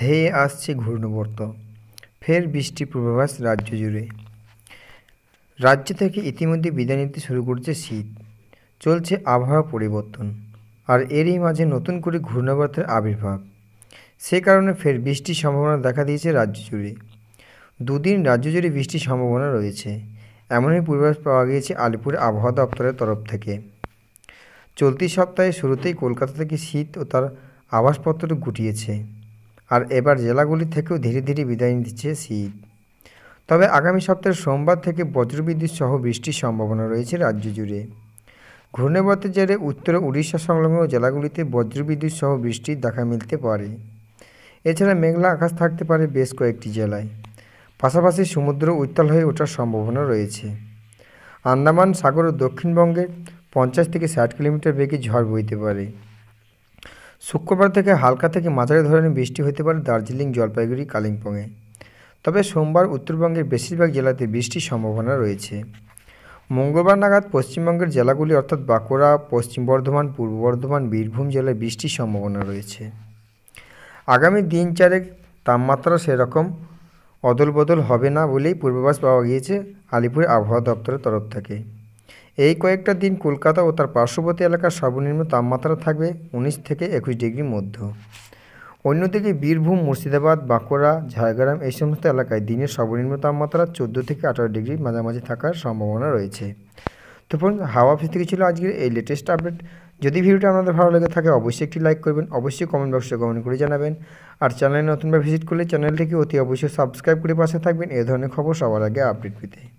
ধেয়ে আসছে ঘূর্ণবর্ত ফের বৃষ্টি পূর্বাভাস রাজ্য জুড়ে রাজ্য থেকে ইতিমধ্যে বিদায় নিতে শুরু করছে শীত চলছে আবহাওয়া পরিবর্তন আর এরই মাঝে নতুন করে ঘূর্ণাবর্তের আবির্ভাব সে কারণে ফের বৃষ্টির সম্ভাবনা দেখা দিয়েছে রাজ্য জুড়ে দুদিন রাজ্য জুড়ে বৃষ্টির সম্ভাবনা রয়েছে এমনই পূর্বাভাস পাওয়া গিয়েছে আলিপুর আবহাওয়া দপ্তরের তরফ থেকে চলতি সপ্তাহে শুরুতেই কলকাতা থেকে শীত ও তার আবাসপত্র গুটিয়েছে আর এবার জেলাগুলি থেকেও ধীরে ধীরে বিদায় নিচ্ছে শীত তবে আগামী সপ্তাহের সোমবার থেকে বজ্রবিদ্যুৎ সহ বৃষ্টির সম্ভাবনা রয়েছে রাজ্য জুড়ে ঘূর্ণবতের জেরে উত্তর উড়িষ্যা সংলগ্ন জেলাগুলিতে বজ্রবিদ্যুৎ সহ বৃষ্টির দেখা মিলতে পারে এছাড়া মেঘলা আকাশ থাকতে পারে বেশ কয়েকটি জেলায় পাশাপাশি সমুদ্র উত্তাল হয়ে ওঠার সম্ভাবনা রয়েছে আন্দামান সাগর ও দক্ষিণবঙ্গে পঞ্চাশ থেকে ষাট কিলোমিটার বেগে ঝড় বইতে পারে শুক্রবার থেকে হালকা থেকে মাঝারি ধরনের বৃষ্টি হতে পারে দার্জিলিং জলপাইগুড়ি কালিম্পংয়ে তবে সোমবার উত্তরবঙ্গের বেশিরভাগ জেলাতে বৃষ্টির সম্ভাবনা রয়েছে মঙ্গলবার নাগাদ পশ্চিমবঙ্গের জেলাগুলি অর্থাৎ বাঁকুড়া পশ্চিম বর্ধমান পূর্ব বর্ধমান বীরভূম জেলায় বৃষ্টির সম্ভাবনা রয়েছে আগামী দিন চারেক তাপমাত্রা সেরকম অদল বদল হবে না বলেই পূর্বাভাস পাওয়া গিয়েছে আলিপুর আবহাওয়া দপ্তরের তরফ থেকে এই কয়েকটা দিন কলকাতা ও তার পার্শ্ববর্তী এলাকার সর্বনিম্ন তাপমাত্রা থাকবে উনিশ থেকে একুশ ডিগ্রির মধ্যে অন্যদিকে বীরভূম মুর্শিদাবাদ বাঁকুড়া ঝাড়গ্রাম এই সমস্ত এলাকায় দিনের সর্বনিম্ন তাপমাত্রা চোদ্দো থেকে আঠারো ডিগ্রি মাঝামাঝি থাকার সম্ভাবনা রয়েছে তো হাওয়া অফিস থেকে ছিল আজকের এই লেটেস্ট আপডেট যদি ভিডিওটা আপনাদের ভালো লেগে থাকে অবশ্যই একটি লাইক করবেন অবশ্যই কমেন্ট বক্সে কমেন্ট করে জানাবেন আর চ্যানেলে নতুনভাবে ভিজিট করলে চ্যানেলটিকে অতি অবশ্যই সাবস্ক্রাইব করে পাশে থাকবেন এ ধরনের খবর সবার আগে আপডেট পেতে